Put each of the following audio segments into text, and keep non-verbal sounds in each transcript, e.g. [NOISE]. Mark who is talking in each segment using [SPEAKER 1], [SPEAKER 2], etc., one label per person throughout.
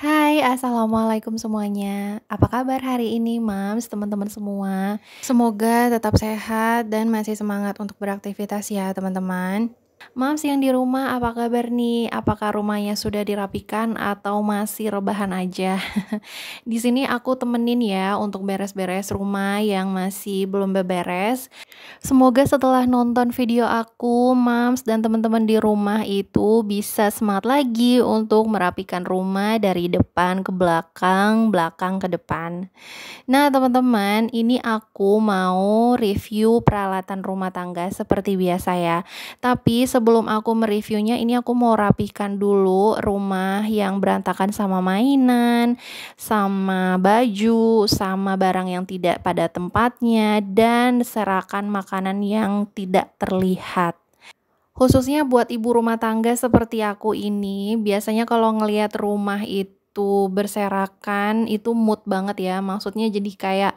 [SPEAKER 1] Hai, Assalamualaikum semuanya Apa kabar hari ini, Mams, teman-teman semua? Semoga tetap sehat dan masih semangat untuk beraktivitas ya, teman-teman Mams yang di rumah apa kabar nih? Apakah rumahnya sudah dirapikan atau masih rebahan aja? [LAUGHS] di sini aku temenin ya untuk beres-beres rumah yang masih belum beberes. Semoga setelah nonton video aku, Mams dan teman-teman di rumah itu bisa semangat lagi untuk merapikan rumah dari depan ke belakang, belakang ke depan. Nah, teman-teman, ini aku mau review peralatan rumah tangga seperti biasa ya. Tapi sebelum aku mereviewnya ini aku mau rapikan dulu rumah yang berantakan sama mainan, sama baju, sama barang yang tidak pada tempatnya dan serahkan makanan yang tidak terlihat. Khususnya buat ibu rumah tangga seperti aku ini, biasanya kalau ngelihat rumah itu itu berserakan itu mood banget ya maksudnya jadi kayak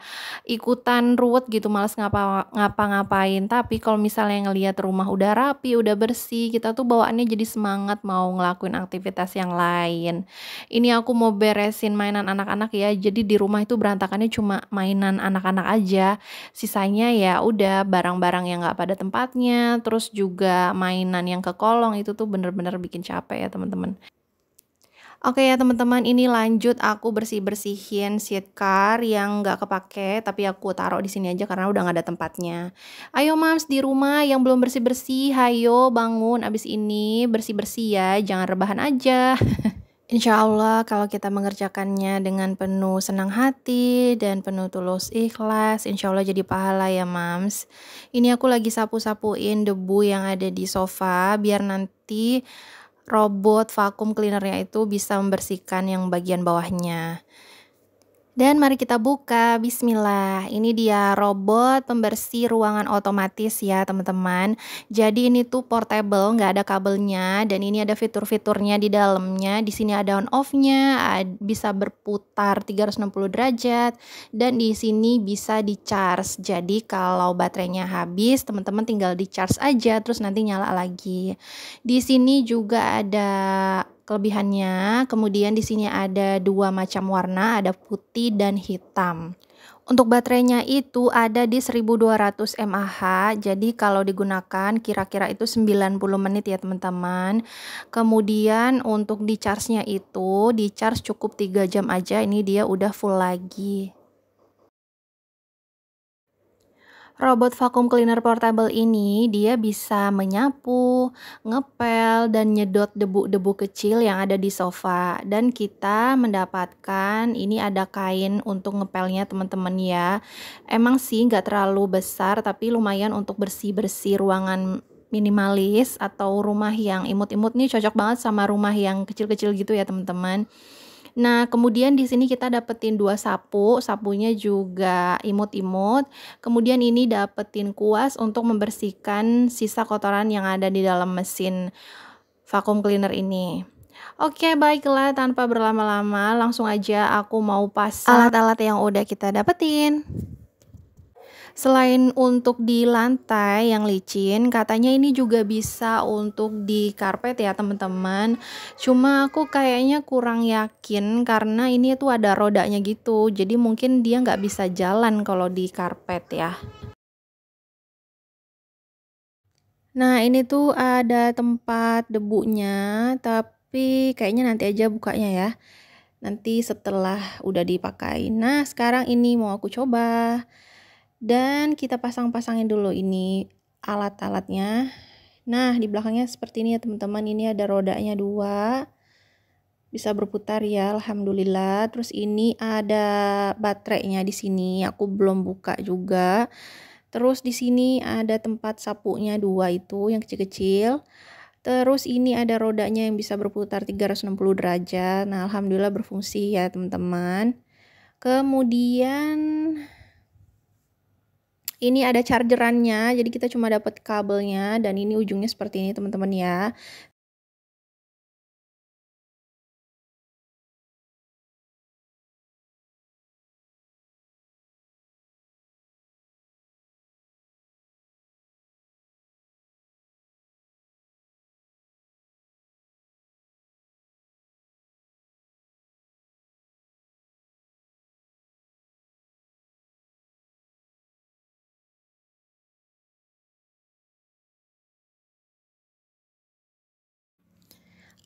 [SPEAKER 1] ikutan ruwet gitu males ngapa ngapa-ngapain tapi kalau misalnya ngelihat rumah udah rapi udah bersih kita tuh bawaannya jadi semangat mau ngelakuin aktivitas yang lain ini aku mau beresin mainan anak-anak ya jadi di rumah itu berantakannya cuma mainan anak-anak aja sisanya ya udah barang-barang yang nggak pada tempatnya terus juga mainan yang ke kolong itu tuh bener-bener bikin capek ya teman-teman Oke ya teman-teman, ini lanjut aku bersih-bersihin seat car yang nggak kepake, tapi aku taruh di sini aja karena udah nggak ada tempatnya. Ayo mams di rumah yang belum bersih-bersih, hayo bangun abis ini bersih-bersih ya, jangan rebahan aja. [LAUGHS] Insya Allah kalau kita mengerjakannya dengan penuh senang hati dan penuh tulus ikhlas, insya Allah jadi pahala ya mams. Ini aku lagi sapu-sapuin debu yang ada di sofa biar nanti robot vakum cleanernya itu bisa membersihkan yang bagian bawahnya. Dan mari kita buka, bismillah. Ini dia robot pembersih ruangan otomatis ya teman-teman. Jadi ini tuh portable, nggak ada kabelnya. Dan ini ada fitur-fiturnya di dalamnya. Di sini ada on off-nya, bisa berputar 360 derajat. Dan di sini bisa di charge. Jadi kalau baterainya habis, teman-teman tinggal di charge aja, terus nanti nyala lagi. Di sini juga ada kelebihannya. Kemudian di sini ada dua macam warna, ada putih dan hitam. Untuk baterainya itu ada di 1200 mAh, jadi kalau digunakan kira-kira itu 90 menit ya teman-teman. Kemudian untuk di charge-nya itu, di charge cukup 3 jam aja, ini dia udah full lagi. Robot vacuum cleaner portable ini dia bisa menyapu, ngepel, dan nyedot debu-debu kecil yang ada di sofa. Dan kita mendapatkan ini ada kain untuk ngepelnya teman-teman ya. Emang sih nggak terlalu besar tapi lumayan untuk bersih-bersih ruangan minimalis atau rumah yang imut-imut nih cocok banget sama rumah yang kecil-kecil gitu ya teman-teman. Nah, kemudian di sini kita dapetin dua sapu, sapunya juga imut-imut. Kemudian ini dapetin kuas untuk membersihkan sisa kotoran yang ada di dalam mesin vacuum cleaner ini. Oke, baiklah tanpa berlama-lama, langsung aja aku mau pasang alat-alat yang udah kita dapetin. Selain untuk di lantai yang licin, katanya ini juga bisa untuk di karpet ya teman-teman. Cuma aku kayaknya kurang yakin karena ini tuh ada rodanya gitu. Jadi mungkin dia nggak bisa jalan kalau di karpet ya. Nah ini tuh ada tempat debunya, tapi kayaknya nanti aja bukanya ya nanti setelah udah dipakai. Nah, sekarang ini mau aku coba dan kita pasang-pasangin dulu ini alat-alatnya nah di belakangnya seperti ini ya teman-teman ini ada rodanya dua bisa berputar ya alhamdulillah terus ini ada baterainya di sini aku belum buka juga terus di sini ada tempat sapunya dua itu yang kecil-kecil terus ini ada rodanya yang bisa berputar 360 derajat nah alhamdulillah berfungsi ya teman-teman kemudian ini ada chargerannya, jadi kita cuma dapat kabelnya dan ini ujungnya seperti ini teman-teman ya.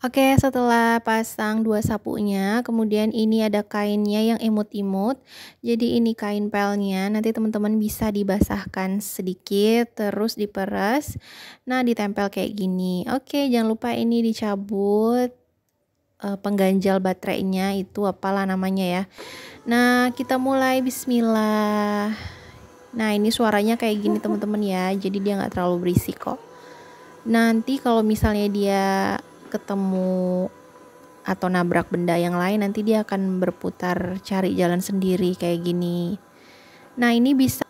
[SPEAKER 1] Oke, setelah pasang dua sapunya, kemudian ini ada kainnya yang imut-imut. Jadi ini kain pelnya, nanti teman-teman bisa dibasahkan sedikit, terus diperas. Nah, ditempel kayak gini. Oke, jangan lupa ini dicabut uh, pengganjal baterainya itu apalah namanya ya. Nah, kita mulai bismillah. Nah, ini suaranya kayak gini teman-teman ya. Jadi dia nggak terlalu berisiko. Nanti kalau misalnya dia ketemu atau nabrak benda yang lain nanti dia akan berputar cari jalan sendiri kayak gini. Nah, ini bisa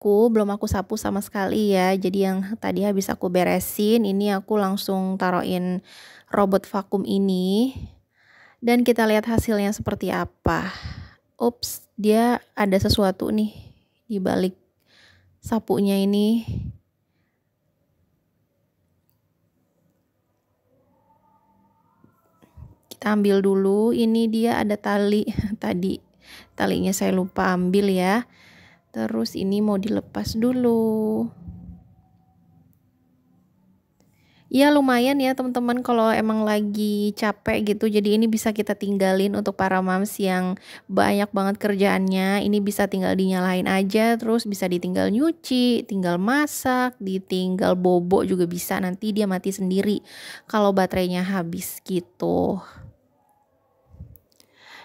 [SPEAKER 1] aku belum aku sapu sama sekali ya jadi yang tadi habis aku beresin ini aku langsung taruhin robot vakum ini dan kita lihat hasilnya seperti apa. Ups, dia ada sesuatu nih di balik sapunya ini. Kita ambil dulu, ini dia ada tali [LAUGHS] tadi. Talinya saya lupa ambil ya. Terus ini mau dilepas dulu. ya lumayan ya teman-teman kalau emang lagi capek gitu jadi ini bisa kita tinggalin untuk para moms yang banyak banget kerjaannya ini bisa tinggal dinyalain aja terus bisa ditinggal nyuci tinggal masak ditinggal bobo juga bisa nanti dia mati sendiri kalau baterainya habis gitu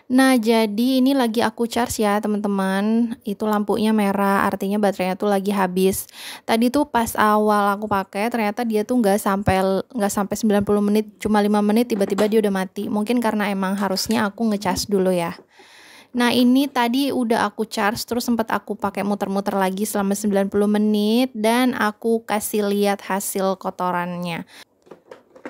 [SPEAKER 1] Nah, jadi ini lagi aku charge ya, teman-teman. Itu lampunya merah, artinya baterainya tuh lagi habis. Tadi tuh pas awal aku pakai, ternyata dia tuh nggak sampai nggak sampai 90 menit, cuma 5 menit tiba-tiba dia udah mati. Mungkin karena emang harusnya aku ngecas dulu ya. Nah, ini tadi udah aku charge terus sempat aku pakai muter-muter lagi selama 90 menit dan aku kasih lihat hasil kotorannya.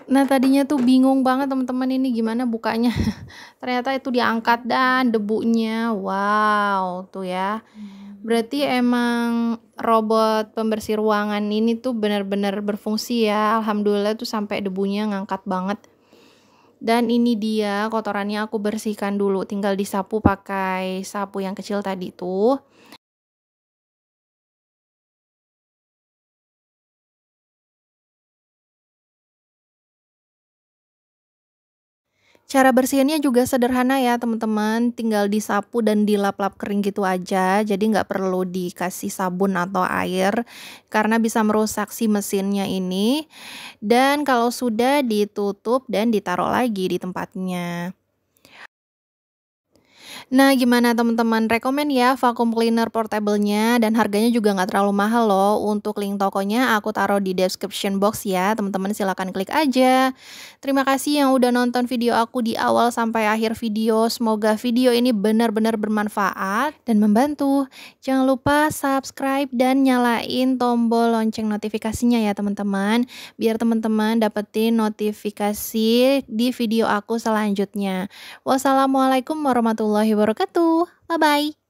[SPEAKER 1] Nah tadinya tuh bingung banget teman-teman ini gimana bukanya. [LAUGHS] Ternyata itu diangkat dan debunya, wow tuh ya. Hmm. Berarti emang robot pembersih ruangan ini tuh benar-benar berfungsi ya. Alhamdulillah tuh sampai debunya ngangkat banget. Dan ini dia kotorannya aku bersihkan dulu, tinggal disapu pakai sapu yang kecil tadi tuh. Cara bersihinnya juga sederhana ya teman-teman, tinggal disapu dan dilap-lap kering gitu aja, jadi nggak perlu dikasih sabun atau air karena bisa merusak si mesinnya ini. Dan kalau sudah ditutup dan ditaruh lagi di tempatnya. Nah, gimana teman-teman? Rekomen ya vacuum cleaner portable-nya dan harganya juga nggak terlalu mahal loh. Untuk link tokonya aku taruh di description box ya. Teman-teman silahkan klik aja. Terima kasih yang udah nonton video aku di awal sampai akhir video. Semoga video ini benar-benar bermanfaat dan membantu. Jangan lupa subscribe dan nyalain tombol lonceng notifikasinya ya teman-teman. Biar teman-teman dapetin notifikasi di video aku selanjutnya. Wassalamualaikum warahmatullahi warahmatullahi wabarakatuh. Bye-bye.